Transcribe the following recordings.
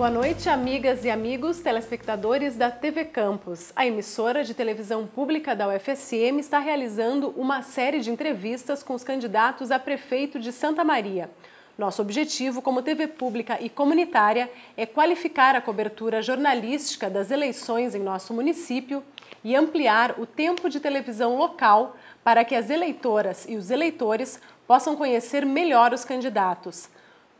Boa noite, amigas e amigos, telespectadores da TV Campus. A emissora de televisão pública da UFSM está realizando uma série de entrevistas com os candidatos a prefeito de Santa Maria. Nosso objetivo como TV pública e comunitária é qualificar a cobertura jornalística das eleições em nosso município e ampliar o tempo de televisão local para que as eleitoras e os eleitores possam conhecer melhor os candidatos.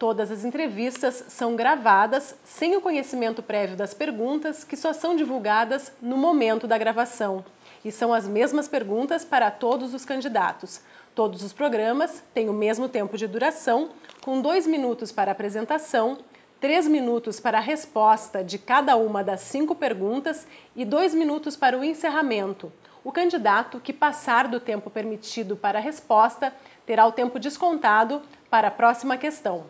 Todas as entrevistas são gravadas sem o conhecimento prévio das perguntas, que só são divulgadas no momento da gravação. E são as mesmas perguntas para todos os candidatos. Todos os programas têm o mesmo tempo de duração, com dois minutos para apresentação, três minutos para a resposta de cada uma das cinco perguntas e dois minutos para o encerramento. O candidato que passar do tempo permitido para a resposta terá o tempo descontado para a próxima questão.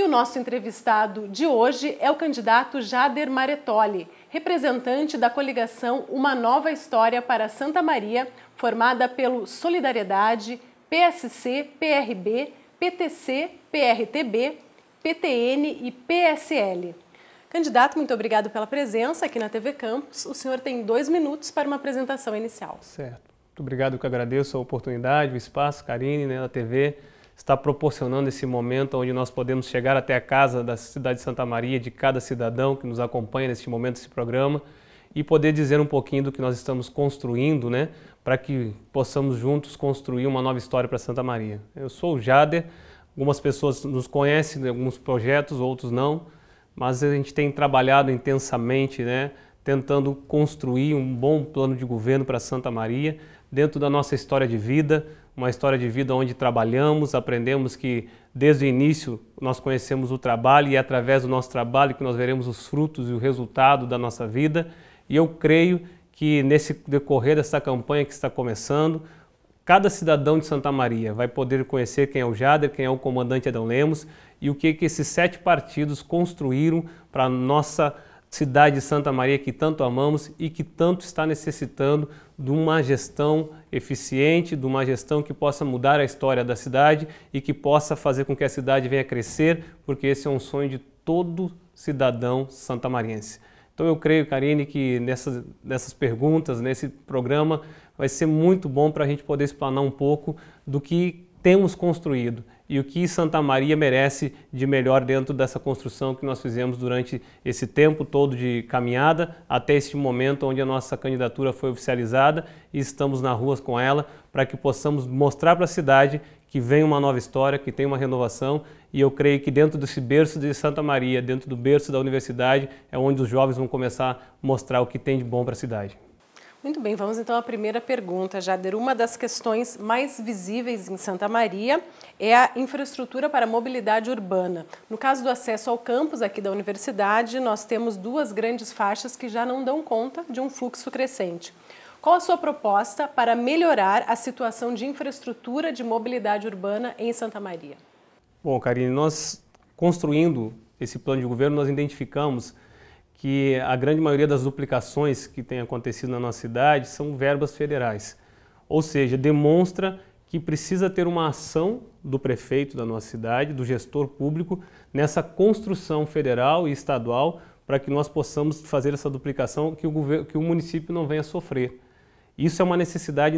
E o nosso entrevistado de hoje é o candidato Jader Maretoli, representante da coligação Uma Nova História para Santa Maria, formada pelo Solidariedade, PSC, PRB, PTC, PRTB, PTN e PSL. Candidato, muito obrigado pela presença aqui na TV Campus. O senhor tem dois minutos para uma apresentação inicial. Certo. Muito obrigado, que agradeço a oportunidade, o espaço, Karine, né, na TV está proporcionando esse momento onde nós podemos chegar até a casa da cidade de Santa Maria, de cada cidadão que nos acompanha neste momento, esse programa, e poder dizer um pouquinho do que nós estamos construindo, né, para que possamos juntos construir uma nova história para Santa Maria. Eu sou o Jader, algumas pessoas nos conhecem, alguns projetos, outros não, mas a gente tem trabalhado intensamente, né, tentando construir um bom plano de governo para Santa Maria, dentro da nossa história de vida, uma história de vida onde trabalhamos, aprendemos que desde o início nós conhecemos o trabalho e é através do nosso trabalho que nós veremos os frutos e o resultado da nossa vida. E eu creio que nesse decorrer dessa campanha que está começando, cada cidadão de Santa Maria vai poder conhecer quem é o Jader, quem é o comandante Adão Lemos e o que, que esses sete partidos construíram para a nossa cidade de Santa Maria que tanto amamos e que tanto está necessitando de uma gestão eficiente, de uma gestão que possa mudar a história da cidade e que possa fazer com que a cidade venha a crescer, porque esse é um sonho de todo cidadão santamariense. Então eu creio, Karine, que nessas, nessas perguntas, nesse programa, vai ser muito bom para a gente poder explanar um pouco do que temos construído e o que Santa Maria merece de melhor dentro dessa construção que nós fizemos durante esse tempo todo de caminhada até este momento onde a nossa candidatura foi oficializada e estamos nas ruas com ela para que possamos mostrar para a cidade que vem uma nova história, que tem uma renovação e eu creio que dentro desse berço de Santa Maria, dentro do berço da universidade, é onde os jovens vão começar a mostrar o que tem de bom para a cidade. Muito bem, vamos então à primeira pergunta, Jader. Uma das questões mais visíveis em Santa Maria é a infraestrutura para a mobilidade urbana. No caso do acesso ao campus aqui da universidade, nós temos duas grandes faixas que já não dão conta de um fluxo crescente. Qual a sua proposta para melhorar a situação de infraestrutura de mobilidade urbana em Santa Maria? Bom, Karine, nós construindo esse plano de governo, nós identificamos que a grande maioria das duplicações que tem acontecido na nossa cidade são verbas federais. Ou seja, demonstra que precisa ter uma ação do prefeito da nossa cidade, do gestor público, nessa construção federal e estadual para que nós possamos fazer essa duplicação que o, governo, que o município não venha sofrer. Isso é uma necessidade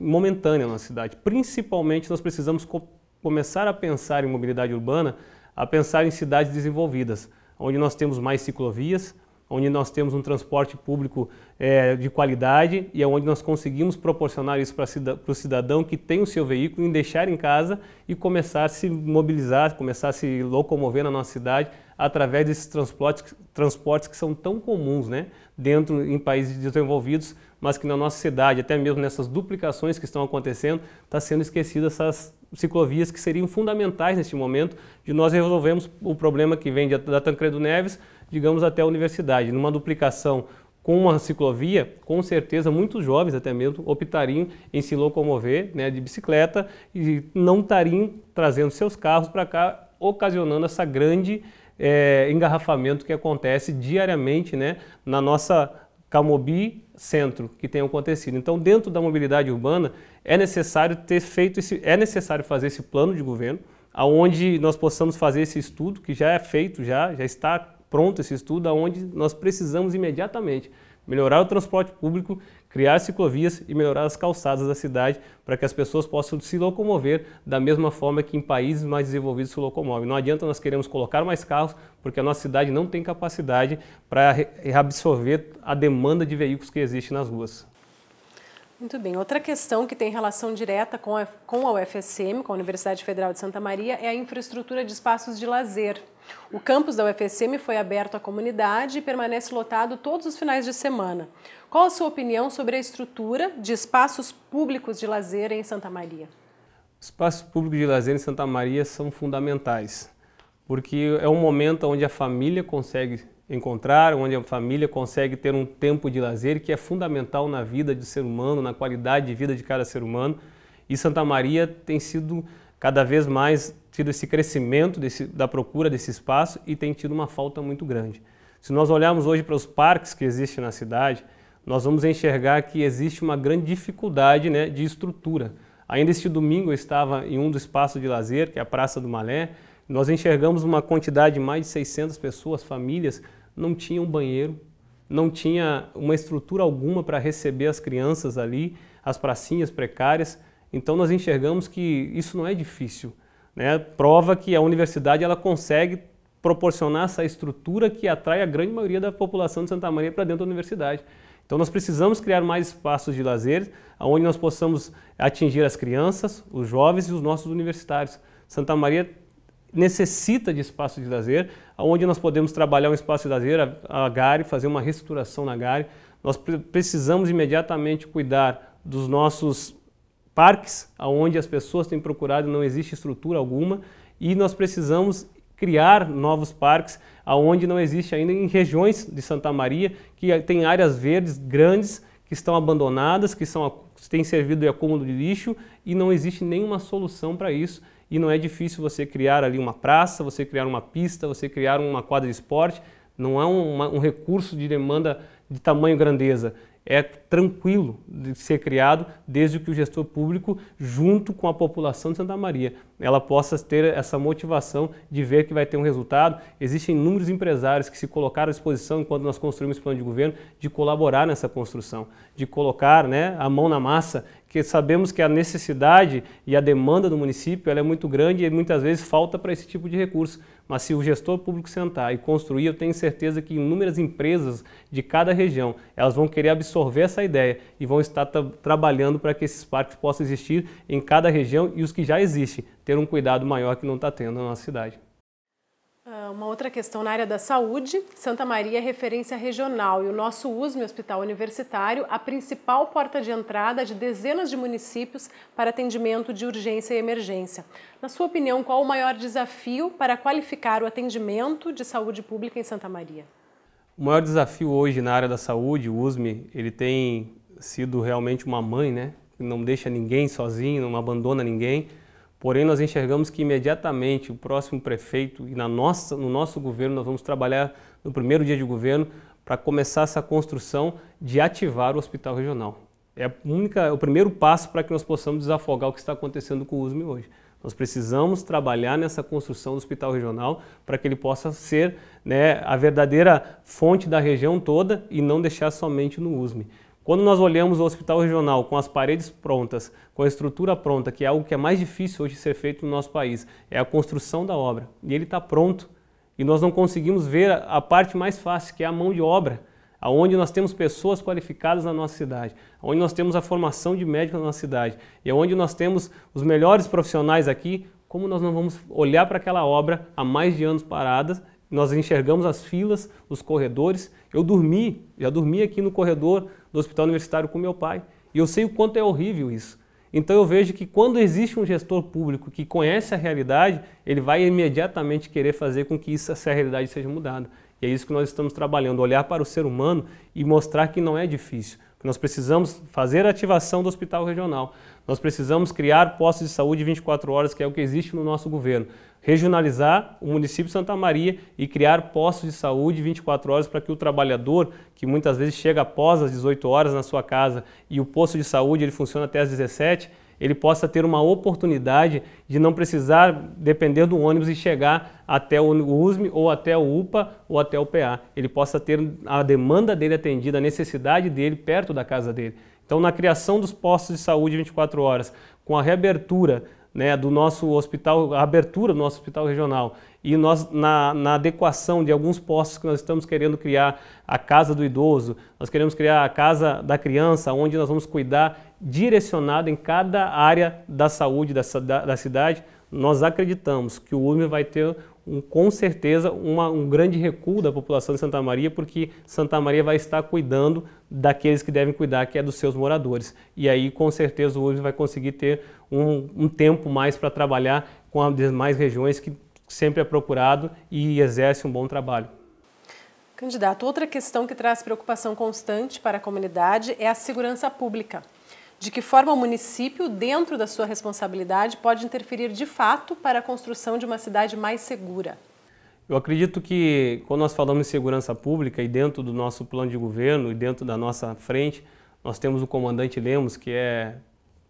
momentânea na cidade. Principalmente nós precisamos co começar a pensar em mobilidade urbana, a pensar em cidades desenvolvidas onde nós temos mais ciclovias, onde nós temos um transporte público é, de qualidade e é onde nós conseguimos proporcionar isso para o cidadão que tem o seu veículo em deixar em casa e começar a se mobilizar, começar a se locomover na nossa cidade através desses transportes, transportes que são tão comuns né, dentro em países desenvolvidos, mas que na nossa cidade, até mesmo nessas duplicações que estão acontecendo, está sendo esquecido essas ciclovias que seriam fundamentais neste momento de nós resolvermos o problema que vem da Tancredo Neves, digamos, até a universidade. Numa duplicação com uma ciclovia, com certeza muitos jovens até mesmo optariam em se locomover né, de bicicleta e não estariam trazendo seus carros para cá, ocasionando essa grande é, engarrafamento que acontece diariamente né, na nossa Camobi Centro, que tem acontecido. Então, dentro da mobilidade urbana, é necessário ter feito esse, é necessário fazer esse plano de governo, aonde nós possamos fazer esse estudo que já é feito, já já está pronto esse estudo, aonde nós precisamos imediatamente melhorar o transporte público, criar ciclovias e melhorar as calçadas da cidade para que as pessoas possam se locomover da mesma forma que em países mais desenvolvidos se locomovem. Não adianta nós queremos colocar mais carros porque a nossa cidade não tem capacidade para absorver a demanda de veículos que existe nas ruas. Muito bem. Outra questão que tem relação direta com a, com a UFSM, com a Universidade Federal de Santa Maria, é a infraestrutura de espaços de lazer. O campus da UFSM foi aberto à comunidade e permanece lotado todos os finais de semana. Qual a sua opinião sobre a estrutura de espaços públicos de lazer em Santa Maria? Espaços públicos de lazer em Santa Maria são fundamentais, porque é um momento onde a família consegue encontrar, onde a família consegue ter um tempo de lazer que é fundamental na vida de ser humano, na qualidade de vida de cada ser humano. E Santa Maria tem sido cada vez mais tido esse crescimento desse, da procura desse espaço e tem tido uma falta muito grande. Se nós olharmos hoje para os parques que existem na cidade, nós vamos enxergar que existe uma grande dificuldade né, de estrutura. Ainda este domingo eu estava em um dos espaços de lazer, que é a Praça do Malé, nós enxergamos uma quantidade de mais de 600 pessoas, famílias, não tinham banheiro, não tinha uma estrutura alguma para receber as crianças ali, as pracinhas precárias. Então nós enxergamos que isso não é difícil. Né? Prova que a universidade ela consegue proporcionar essa estrutura que atrai a grande maioria da população de Santa Maria para dentro da universidade. Então nós precisamos criar mais espaços de lazer onde nós possamos atingir as crianças, os jovens e os nossos universitários. Santa Maria necessita de espaço de lazer, onde nós podemos trabalhar um espaço de lazer, a, a GARE, fazer uma reestruturação na GARE. Nós pre precisamos imediatamente cuidar dos nossos parques, onde as pessoas têm procurado, não existe estrutura alguma, e nós precisamos criar novos parques, aonde não existe ainda em regiões de Santa Maria, que tem áreas verdes grandes, que estão abandonadas, que são, têm servido de acúmulo de lixo, e não existe nenhuma solução para isso e não é difícil você criar ali uma praça, você criar uma pista, você criar uma quadra de esporte. Não é um, um recurso de demanda de tamanho grandeza é tranquilo de ser criado desde que o gestor público, junto com a população de Santa Maria, ela possa ter essa motivação de ver que vai ter um resultado. Existem inúmeros empresários que se colocaram à disposição, enquanto nós construímos o plano de governo, de colaborar nessa construção, de colocar né, a mão na massa, que sabemos que a necessidade e a demanda do município ela é muito grande e muitas vezes falta para esse tipo de recurso. Mas se o gestor público sentar e construir, eu tenho certeza que inúmeras empresas de cada região, elas vão querer absorver essa ideia e vão estar trabalhando para que esses parques possam existir em cada região e os que já existem, ter um cuidado maior que não está tendo na nossa cidade. Ah, uma outra questão na área da saúde, Santa Maria é referência regional e o nosso USM Hospital Universitário, a principal porta de entrada de dezenas de municípios para atendimento de urgência e emergência. Na sua opinião, qual o maior desafio para qualificar o atendimento de saúde pública em Santa Maria? O maior desafio hoje na área da saúde, o USM, ele tem sido realmente uma mãe, né? Não deixa ninguém sozinho, não abandona ninguém. Porém, nós enxergamos que imediatamente o próximo prefeito e na nossa, no nosso governo, nós vamos trabalhar no primeiro dia de governo para começar essa construção de ativar o hospital regional. É, única, é o primeiro passo para que nós possamos desafogar o que está acontecendo com o USME hoje. Nós precisamos trabalhar nessa construção do hospital regional para que ele possa ser né, a verdadeira fonte da região toda e não deixar somente no USME. Quando nós olhamos o hospital regional com as paredes prontas, com a estrutura pronta, que é algo que é mais difícil hoje ser feito no nosso país, é a construção da obra. E ele está pronto. E nós não conseguimos ver a parte mais fácil, que é a mão de obra, aonde nós temos pessoas qualificadas na nossa cidade, onde nós temos a formação de médicos na nossa cidade e onde nós temos os melhores profissionais aqui. Como nós não vamos olhar para aquela obra há mais de anos paradas nós enxergamos as filas, os corredores. Eu dormi, já dormi aqui no corredor do hospital universitário com meu pai. E eu sei o quanto é horrível isso. Então eu vejo que quando existe um gestor público que conhece a realidade, ele vai imediatamente querer fazer com que isso, essa realidade seja mudada. E é isso que nós estamos trabalhando, olhar para o ser humano e mostrar que não é difícil. Que nós precisamos fazer a ativação do hospital regional. Nós precisamos criar postos de saúde 24 horas, que é o que existe no nosso governo. Regionalizar o município de Santa Maria e criar postos de saúde 24 horas para que o trabalhador, que muitas vezes chega após as 18 horas na sua casa e o posto de saúde ele funciona até as 17, ele possa ter uma oportunidade de não precisar depender do ônibus e chegar até o USM ou até o UPA ou até o PA. Ele possa ter a demanda dele atendida, a necessidade dele perto da casa dele. Então, na criação dos postos de saúde 24 horas, com a reabertura né, do nosso hospital, a abertura do nosso hospital regional e nós na, na, adequação de alguns postos que nós estamos querendo criar, a casa do idoso, nós queremos criar a casa da criança, onde nós vamos cuidar direcionado em cada área da saúde da, da, da cidade, nós acreditamos que o UME vai ter um, com certeza uma, um grande recuo da população de Santa Maria, porque Santa Maria vai estar cuidando daqueles que devem cuidar, que é dos seus moradores. E aí, com certeza, o URBS vai conseguir ter um, um tempo mais para trabalhar com as demais regiões que sempre é procurado e exerce um bom trabalho. Candidato, outra questão que traz preocupação constante para a comunidade é a segurança pública de que forma o município, dentro da sua responsabilidade, pode interferir de fato para a construção de uma cidade mais segura? Eu acredito que quando nós falamos em segurança pública e dentro do nosso plano de governo e dentro da nossa frente, nós temos o comandante Lemos, que é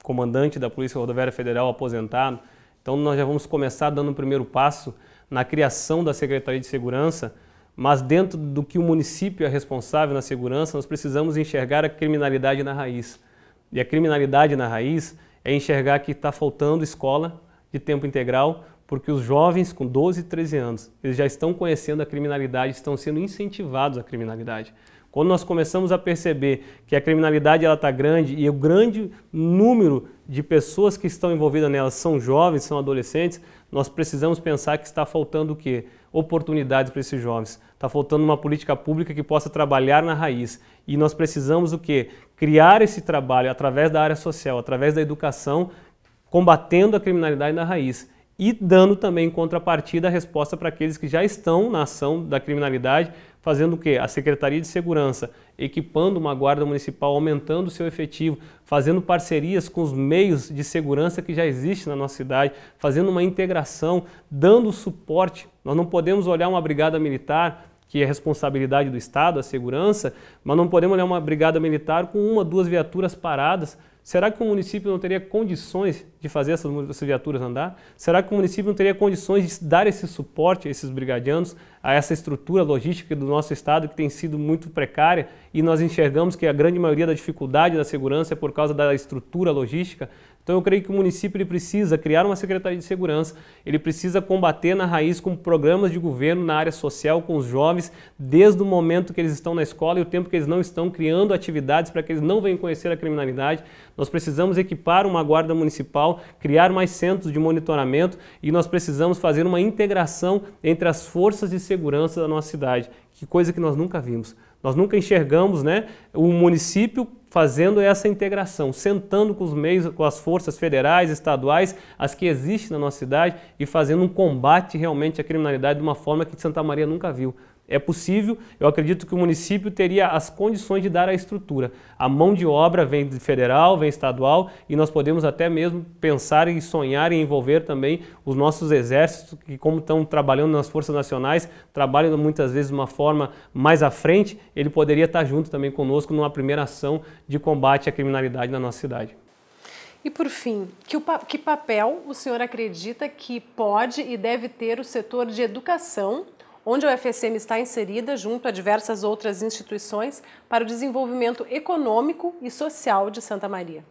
comandante da Polícia Rodoviária Federal aposentado. Então nós já vamos começar dando o primeiro passo na criação da Secretaria de Segurança, mas dentro do que o município é responsável na segurança, nós precisamos enxergar a criminalidade na raiz. E a criminalidade na raiz é enxergar que está faltando escola de tempo integral, porque os jovens com 12, 13 anos, eles já estão conhecendo a criminalidade, estão sendo incentivados à criminalidade. Quando nós começamos a perceber que a criminalidade ela está grande e o grande número de pessoas que estão envolvidas nela são jovens, são adolescentes, nós precisamos pensar que está faltando o quê? Oportunidades para esses jovens. Está faltando uma política pública que possa trabalhar na raiz. E nós precisamos o quê? Criar esse trabalho através da área social, através da educação, combatendo a criminalidade na raiz e dando também em contrapartida a resposta para aqueles que já estão na ação da criminalidade fazendo o quê? A Secretaria de Segurança equipando uma guarda municipal, aumentando o seu efetivo, fazendo parcerias com os meios de segurança que já existem na nossa cidade, fazendo uma integração, dando suporte. Nós não podemos olhar uma brigada militar que é responsabilidade do Estado, a segurança, mas não podemos olhar uma brigada militar com uma, duas viaturas paradas Será que o município não teria condições de fazer essas, essas viaturas andar? Será que o município não teria condições de dar esse suporte a esses brigadianos, a essa estrutura logística do nosso estado que tem sido muito precária e nós enxergamos que a grande maioria da dificuldade da segurança é por causa da estrutura logística? Então eu creio que o município ele precisa criar uma secretaria de segurança, ele precisa combater na raiz com programas de governo na área social com os jovens, desde o momento que eles estão na escola e o tempo que eles não estão, criando atividades para que eles não venham conhecer a criminalidade. Nós precisamos equipar uma guarda municipal, criar mais centros de monitoramento e nós precisamos fazer uma integração entre as forças de segurança da nossa cidade, que coisa que nós nunca vimos. Nós nunca enxergamos né, o município fazendo essa integração, sentando com os meios, com as forças federais, estaduais, as que existem na nossa cidade e fazendo um combate realmente à criminalidade de uma forma que Santa Maria nunca viu é possível. Eu acredito que o município teria as condições de dar a estrutura. A mão de obra vem federal, vem estadual e nós podemos até mesmo pensar e sonhar em envolver também os nossos exércitos que como estão trabalhando nas forças nacionais, trabalham muitas vezes de uma forma mais à frente, ele poderia estar junto também conosco numa primeira ação de combate à criminalidade na nossa cidade. E por fim, que, o, que papel o senhor acredita que pode e deve ter o setor de educação onde a UFSM está inserida junto a diversas outras instituições para o desenvolvimento econômico e social de Santa Maria.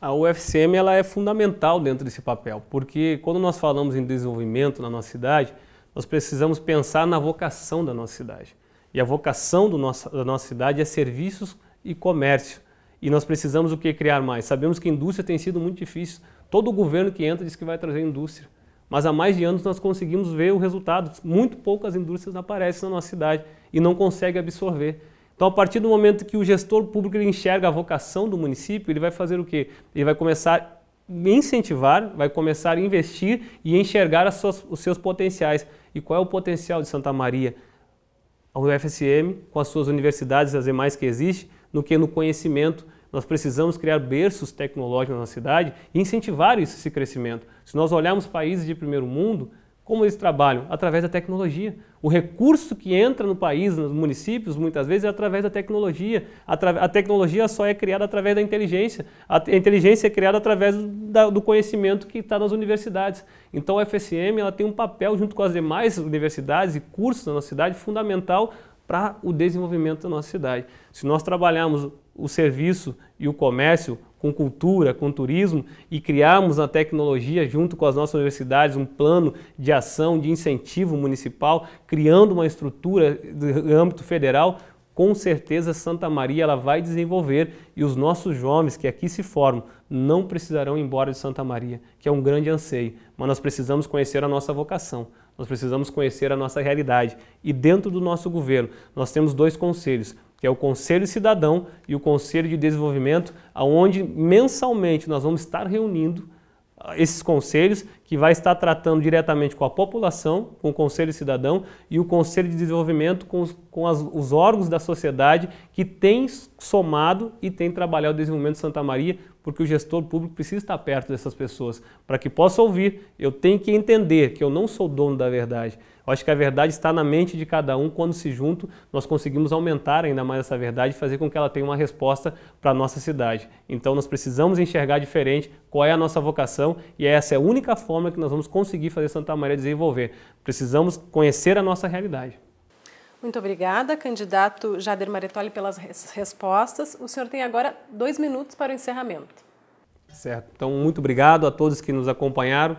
A UFSM ela é fundamental dentro desse papel, porque quando nós falamos em desenvolvimento na nossa cidade, nós precisamos pensar na vocação da nossa cidade. E a vocação nosso, da nossa cidade é serviços e comércio. E nós precisamos o que criar mais? Sabemos que a indústria tem sido muito difícil. Todo governo que entra diz que vai trazer indústria. Mas há mais de anos nós conseguimos ver o resultado. Muito poucas indústrias aparecem na nossa cidade e não conseguem absorver. Então, a partir do momento que o gestor público enxerga a vocação do município, ele vai fazer o quê? Ele vai começar a incentivar, vai começar a investir e enxergar suas, os seus potenciais. E qual é o potencial de Santa Maria? A UFSM, com as suas universidades, as demais que existem, no que no conhecimento, nós precisamos criar berços tecnológicos na nossa cidade e incentivar esse crescimento. Se nós olharmos países de primeiro mundo, como eles trabalham? Através da tecnologia. O recurso que entra no país, nos municípios, muitas vezes é através da tecnologia. A tecnologia só é criada através da inteligência. A inteligência é criada através do conhecimento que está nas universidades. Então a FSM ela tem um papel, junto com as demais universidades e cursos na nossa cidade, fundamental para o desenvolvimento da nossa cidade. Se nós trabalharmos o serviço e o comércio com cultura, com turismo e criarmos na tecnologia, junto com as nossas universidades, um plano de ação, de incentivo municipal, criando uma estrutura de âmbito federal, com certeza Santa Maria ela vai desenvolver e os nossos jovens que aqui se formam não precisarão ir embora de Santa Maria, que é um grande anseio, mas nós precisamos conhecer a nossa vocação. Nós precisamos conhecer a nossa realidade. E dentro do nosso governo, nós temos dois conselhos: que é o Conselho Cidadão e o Conselho de Desenvolvimento, aonde mensalmente nós vamos estar reunindo ah, esses conselhos, que vai estar tratando diretamente com a população, com o Conselho Cidadão e o Conselho de Desenvolvimento, com os, com as, os órgãos da sociedade que têm somado e têm trabalhado o desenvolvimento de Santa Maria porque o gestor público precisa estar perto dessas pessoas. Para que possa ouvir, eu tenho que entender que eu não sou dono da verdade. Eu acho que a verdade está na mente de cada um. Quando se juntam, nós conseguimos aumentar ainda mais essa verdade e fazer com que ela tenha uma resposta para a nossa cidade. Então nós precisamos enxergar diferente qual é a nossa vocação e essa é a única forma que nós vamos conseguir fazer Santa Maria desenvolver. Precisamos conhecer a nossa realidade. Muito obrigada, candidato Jader Maretoli, pelas res respostas. O senhor tem agora dois minutos para o encerramento. Certo. Então, muito obrigado a todos que nos acompanharam.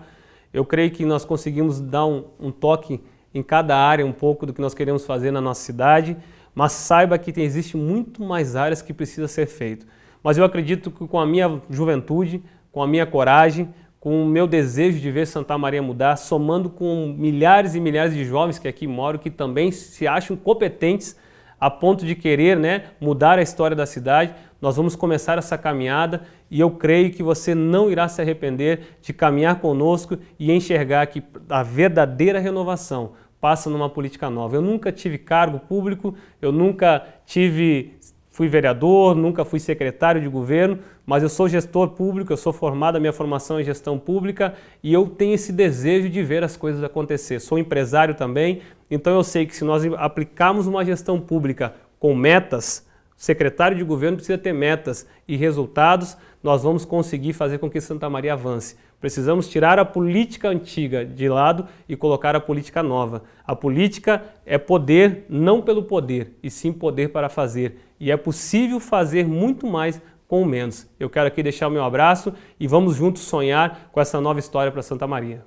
Eu creio que nós conseguimos dar um, um toque em cada área um pouco do que nós queremos fazer na nossa cidade, mas saiba que tem, existe muito mais áreas que precisa ser feito. Mas eu acredito que com a minha juventude, com a minha coragem, com o meu desejo de ver Santa Maria mudar, somando com milhares e milhares de jovens que aqui moram, que também se acham competentes a ponto de querer né, mudar a história da cidade. Nós vamos começar essa caminhada e eu creio que você não irá se arrepender de caminhar conosco e enxergar que a verdadeira renovação passa numa política nova. Eu nunca tive cargo público, eu nunca tive fui vereador, nunca fui secretário de governo, mas eu sou gestor público, eu sou formado, a minha formação é gestão pública e eu tenho esse desejo de ver as coisas acontecer. Sou empresário também, então eu sei que se nós aplicarmos uma gestão pública com metas, secretário de governo precisa ter metas e resultados nós vamos conseguir fazer com que Santa Maria avance. Precisamos tirar a política antiga de lado e colocar a política nova. A política é poder não pelo poder, e sim poder para fazer. E é possível fazer muito mais com menos. Eu quero aqui deixar o meu abraço e vamos juntos sonhar com essa nova história para Santa Maria.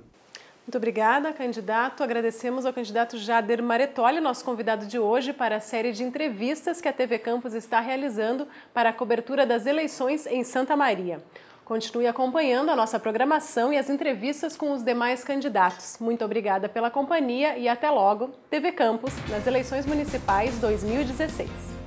Muito obrigada, candidato. Agradecemos ao candidato Jader Maretoli, nosso convidado de hoje, para a série de entrevistas que a TV Campos está realizando para a cobertura das eleições em Santa Maria. Continue acompanhando a nossa programação e as entrevistas com os demais candidatos. Muito obrigada pela companhia e até logo. TV Campos, nas eleições municipais 2016.